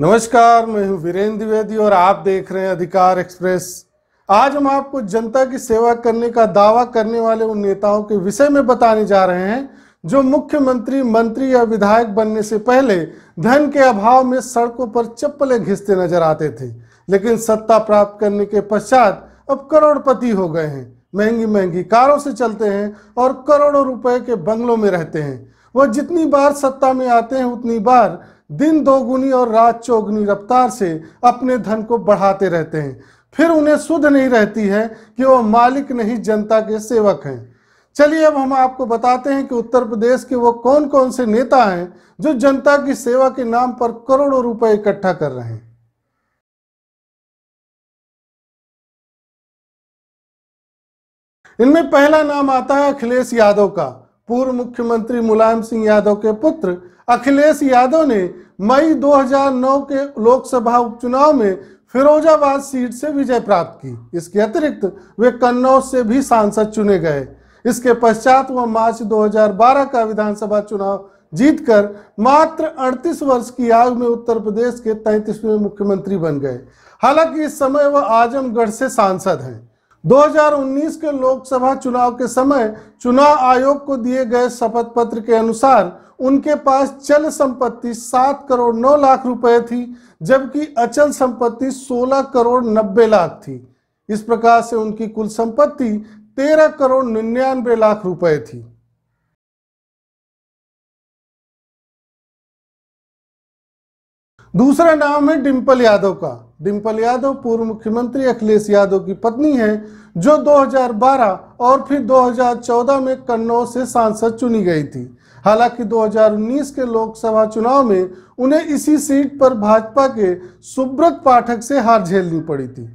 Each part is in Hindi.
नमस्कार मैं हूं वीरेंद्र द्विवेदी और आप देख रहे हैं अधिकार एक्सप्रेस आज हम आपको जनता की सेवा करने का दावा करने वाले उन नेताओं के विषय में बताने जा रहे हैं जो मुख्यमंत्री मंत्री या विधायक बनने से पहले धन के अभाव में सड़कों पर चप्पलें घिसते नजर आते थे लेकिन सत्ता प्राप्त करने के पश्चात अब करोड़पति हो गए हैं महंगी महंगी कारों से चलते हैं और करोड़ों रुपए के बंगलों में रहते हैं वह जितनी बार सत्ता में आते हैं उतनी बार दिन दोगुनी और रात चौगुनी रफ्तार से अपने धन को बढ़ाते रहते हैं फिर उन्हें सुध नहीं रहती है कि वो मालिक नहीं जनता के सेवक हैं चलिए अब हम आपको बताते हैं कि उत्तर प्रदेश के वो कौन कौन से नेता हैं जो जनता की सेवा के नाम पर करोड़ों रुपए इकट्ठा कर रहे हैं इनमें पहला नाम आता है अखिलेश यादव का पूर्व मुख्यमंत्री मुलायम सिंह यादव के पुत्र अखिलेश यादव ने मई 2009 के लोकसभा उपचुनाव में फिरोजाबाद सीट से विजय प्राप्त की इसके अतिरिक्त वे कन्नौज से भी सांसद चुने गए इसके पश्चात वह मार्च 2012 का विधानसभा चुनाव जीतकर मात्र 38 वर्ष की आयु में उत्तर प्रदेश के तैतीसवें मुख्यमंत्री बन गए हालांकि इस समय वह आजमगढ़ से सांसद हैं 2019 के लोकसभा चुनाव के समय चुनाव आयोग को दिए गए शपथ पत्र के अनुसार उनके पास चल संपत्ति सात करोड़ नौ लाख रुपए थी जबकि अचल संपत्ति सोलह करोड़ नब्बे लाख थी इस प्रकार से उनकी कुल संपत्ति तेरह करोड़ निन्यानवे लाख रुपए थी दूसरा नाम है डिम्पल यादव का डिम्पल यादव पूर्व मुख्यमंत्री अखिलेश यादव की पत्नी हैं जो 2012 और फिर 2014 में कन्नौज से सांसद चुनी गई थी हालांकि 2019 के लोकसभा चुनाव में उन्हें इसी सीट पर भाजपा के सुब्रत पाठक से हार झेलनी पड़ी थी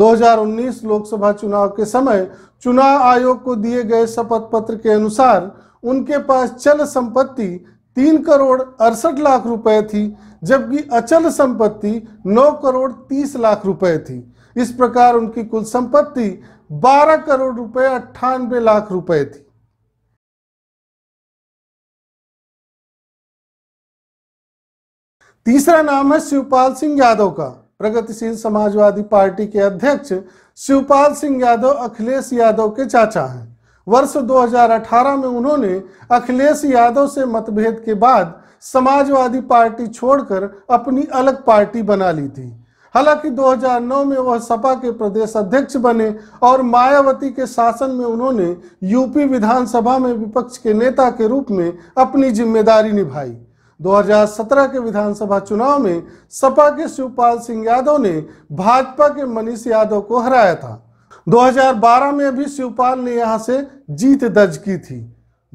2019 लोकसभा चुनाव के समय चुनाव आयोग को दिए गए शपथ पत्र के अनुसार उनके पास चल संपत्ति तीन करोड़ अड़सठ लाख रुपए थी जबकि अचल संपत्ति नौ करोड़ तीस लाख रुपए थी इस प्रकार उनकी कुल संपत्ति बारह करोड़ रुपए अट्ठानबे लाख रुपए थी तीसरा नाम है शिवपाल सिंह यादव का प्रगतिशील समाजवादी पार्टी के अध्यक्ष शिवपाल सिंह यादव अखिलेश यादव के चाचा हैं वर्ष 2018 में उन्होंने अखिलेश यादव से मतभेद के बाद समाजवादी पार्टी छोड़कर अपनी अलग पार्टी बना ली थी हालांकि 2009 में वह सपा के प्रदेश अध्यक्ष बने और मायावती के शासन में उन्होंने यूपी विधानसभा में विपक्ष के नेता के रूप में अपनी जिम्मेदारी निभाई 2017 के विधानसभा चुनाव में सपा के शिवपाल सिंह यादव ने भाजपा के मनीष यादव को हराया था 2012 में भी शिवपाल ने यहां से जीत दर्ज की थी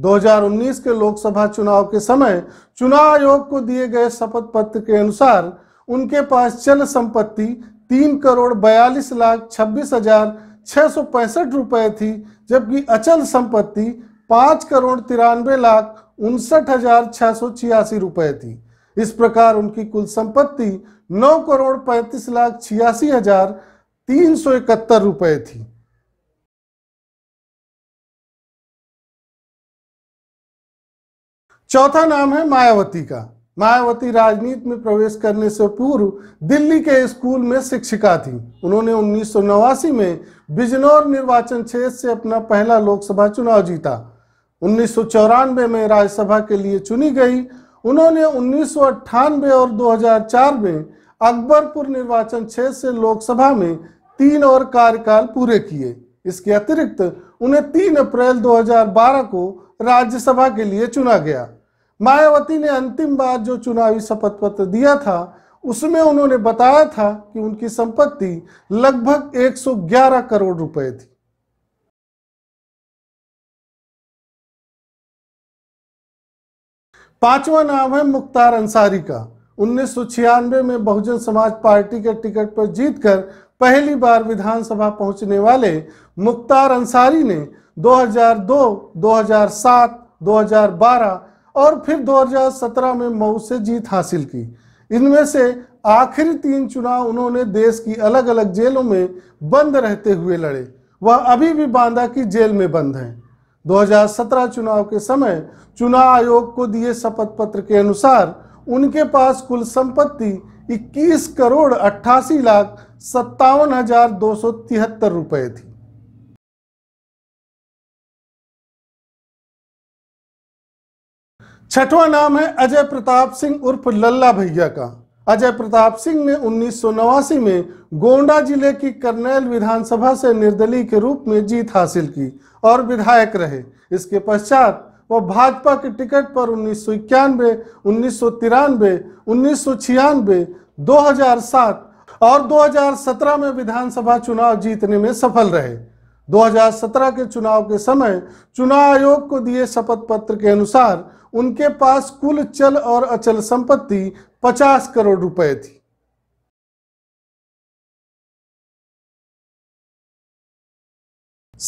2019 के लोकसभा चुनाव के समय चुनाव आयोग को दिए गए शपथ पत्र के अनुसार उनके पास चल संपत्ति तीन करोड़ बयालीस लाख छब्बीस हजार छह सौ पैंसठ रुपए थी जबकि अचल संपत्ति पांच करोड़ तिरानवे लाख उनसठ हजार छह सौ छियासी रुपए थी इस प्रकार उनकी कुल संपत्ति नौ करोड़ पैंतीस लाख छियासी हजार तीन सौ इकहत्तर रुपए थी चौथा नाम है मायावती का मायावती राजनीति में प्रवेश करने से पूर्व दिल्ली के स्कूल में शिक्षिका थी उन्होंने उन्नीस में बिजनौर निर्वाचन क्षेत्र से अपना पहला लोकसभा चुनाव जीता उन्नीस में राज्यसभा के लिए चुनी गई उन्होंने उन्नीस और 2004 में अकबरपुर निर्वाचन क्षेत्र से लोकसभा में तीन और कार्यकाल पूरे किए इसके अतिरिक्त उन्हें तीन अप्रैल 2012 को राज्यसभा के लिए चुना गया मायावती ने अंतिम बार जो चुनावी शपथ पत्र दिया था उसमें उन्होंने बताया था कि उनकी संपत्ति लगभग 111 करोड़ रुपए थी पांचवा नाम है मुख्तार अंसारी का उन्नीस में बहुजन समाज पार्टी के टिकट पर जीतकर पहली बार विधानसभा पहुंचने वाले मुख्तार अंसारी ने 2002, 2007, 2012 और फिर 2017 में मऊ से जीत हासिल की इनमें से आखिरी तीन चुनाव उन्होंने देश की अलग अलग जेलों में बंद रहते हुए लड़े वह अभी भी बांदा की जेल में बंद हैं 2017 चुनाव के समय चुनाव आयोग को दिए शपथ पत्र के अनुसार उनके पास कुल संपत्ति 21 करोड़ अट्ठासी लाख सत्तावन हजार दो सौ तिहत्तर रुपए थी छठवां नाम है अजय प्रताप सिंह उर्फ लल्ला भैया का अजय प्रताप सिंह ने उन्नीस में गोंडा जिले की करनेल विधानसभा से निर्दलीय के रूप में जीत हासिल की और विधायक रहे इसके पश्चात वह भाजपा के टिकट पर उन्नीस सौ इक्यानवे उन्नीस सौ तिरानवे उन्नीस सौ छियानवे दो हजार सात और 2017 में विधानसभा चुनाव जीतने में सफल रहे 2017 के चुनाव के समय चुनाव आयोग को दिए शपथ पत्र के अनुसार उनके पास कुल चल और अचल संपत्ति 50 करोड़ रुपए थी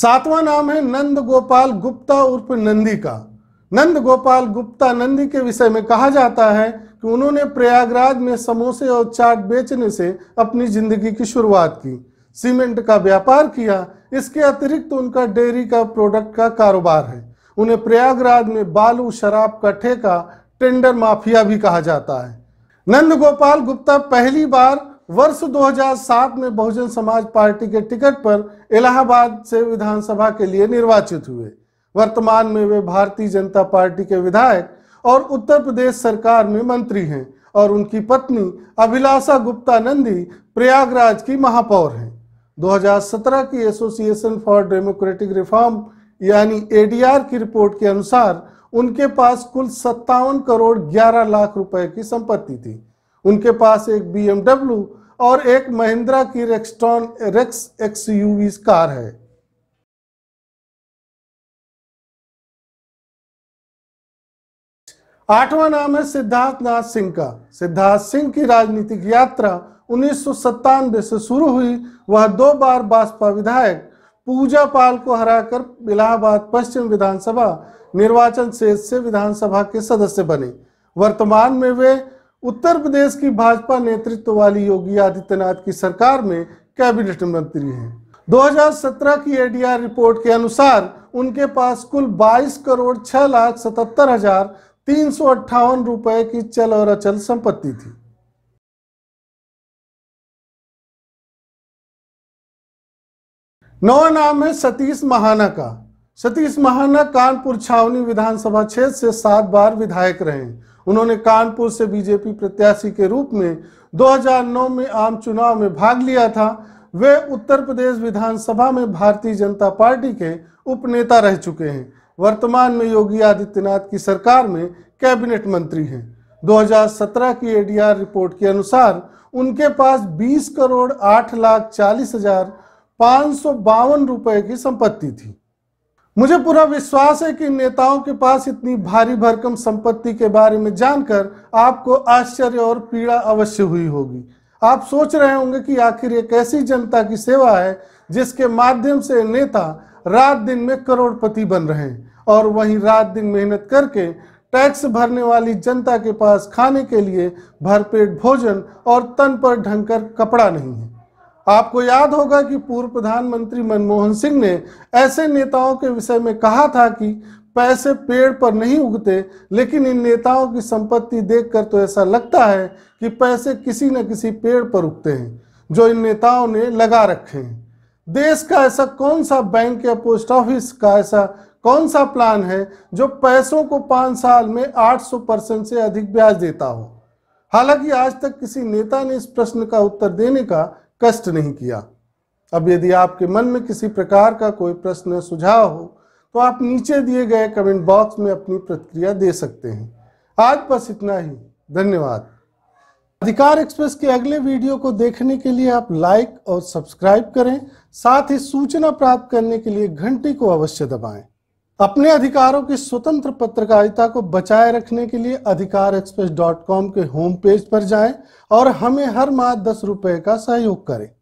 सातवां नाम है नंद गोपाल गुप्ता उर्फ नंदी का नंद गोपाल गुप्ता नंदी के विषय में कहा जाता है कि उन्होंने प्रयागराज में समोसे और चाट बेचने से अपनी जिंदगी की शुरुआत की सीमेंट का व्यापार किया इसके अतिरिक्त उनका डेयरी का प्रोडक्ट का कारोबार है उन्हें प्रयागराज में बालू शराब का ठेका टेंडर माफिया भी कहा जाता है नंद गोपाल गुप्ता पहली बार वर्ष 2007 में बहुजन समाज पार्टी के टिकट पर इलाहाबाद से विधानसभा के लिए निर्वाचित हुए वर्तमान में वे भारतीय जनता पार्टी के विधायक और उत्तर प्रदेश सरकार में मंत्री हैं और उनकी पत्नी अभिलाषा गुप्ता नंदी प्रयागराज की महापौर हैं 2017 की एसोसिएशन फॉर डेमोक्रेटिक रिफॉर्म यानी एडीआर की रिपोर्ट के अनुसार उनके पास कुल सत्तावन करोड़ 11 लाख रुपए की संपत्ति थी उनके पास एक बीएमडब्ल्यू और एक महिंद्रा की रेक्सटॉन रेक्स एक्स कार है आठवां नाम है सिद्धार्थ नाथ सिंह का सिद्धार्थ सिंह की राजनीतिक यात्रा उन्नीस से शुरू हुई वह दो बार भाजपा विधायक पूजा पाल को हराकर इलाहाबाद पश्चिम विधानसभा निर्वाचन क्षेत्र से विधानसभा के सदस्य बने वर्तमान में वे उत्तर प्रदेश की भाजपा नेतृत्व वाली योगी आदित्यनाथ की सरकार में कैबिनेट मंत्री हैं 2017 की एडीआर रिपोर्ट के अनुसार उनके पास कुल 22 करोड़ 6 लाख सतहत्तर हजार तीन सौ अट्ठावन रुपए की चल और अचल संपत्ति थी नौ नाम है सतीश महाना का सतीश महाना कानपुर छावनी विधानसभा क्षेत्र से सात बार विधायक रहे उन्होंने कानपुर से बीजेपी प्रत्याशी के रूप में 2009 में आम चुनाव में भाग लिया था वे उत्तर प्रदेश विधानसभा में भारतीय जनता पार्टी के उपनेता रह चुके हैं वर्तमान में योगी आदित्यनाथ की सरकार में कैबिनेट मंत्री हैं 2017 की एडीआर रिपोर्ट के अनुसार उनके पास 20 करोड़ 8 लाख चालीस हजार पाँच सौ बावन रुपये की संपत्ति थी मुझे पूरा विश्वास है कि नेताओं के पास इतनी भारी भरकम संपत्ति के बारे में जानकर आपको आश्चर्य और पीड़ा अवश्य हुई होगी आप सोच रहे होंगे कि आखिर एक ऐसी जनता की सेवा है जिसके माध्यम से नेता रात दिन में करोड़पति बन रहे हैं और वहीं रात दिन मेहनत करके टैक्स भरने वाली जनता के पास खाने के लिए भरपेट भोजन और तन पर ढंकर कपड़ा नहीं है आपको याद होगा कि पूर्व प्रधानमंत्री मनमोहन सिंह ने ऐसे नेताओं के विषय में कहा था कि पैसे पेड़ पर नहीं उगते लेकिन इन नेताओं की संपत्ति देखकर तो ऐसा लगता है कि पैसे किसी न किसी पेड़ पर उगते हैं जो इन नेताओं ने लगा रखे हैं देश का ऐसा कौन सा बैंक या पोस्ट ऑफिस का ऐसा कौन सा प्लान है जो पैसों को पांच साल में 800 परसेंट से अधिक ब्याज देता हो हालांकि आज तक किसी नेता ने इस प्रश्न का उत्तर देने का कष्ट नहीं किया अब यदि आपके मन में किसी प्रकार का कोई प्रश्न सुझाव हो तो आप नीचे दिए गए कमेंट बॉक्स में अपनी प्रतिक्रिया दे सकते हैं आज बस इतना ही धन्यवाद अधिकार एक्सप्रेस के अगले वीडियो को देखने के लिए आप लाइक और सब्सक्राइब करें साथ ही सूचना प्राप्त करने के लिए घंटी को अवश्य दबाएं अपने अधिकारों की स्वतंत्र पत्रकारिता को बचाए रखने के लिए अधिकार एक्सप्रेस डॉट कॉम के होम पेज पर जाएं और हमें हर माह दस रुपए का सहयोग करें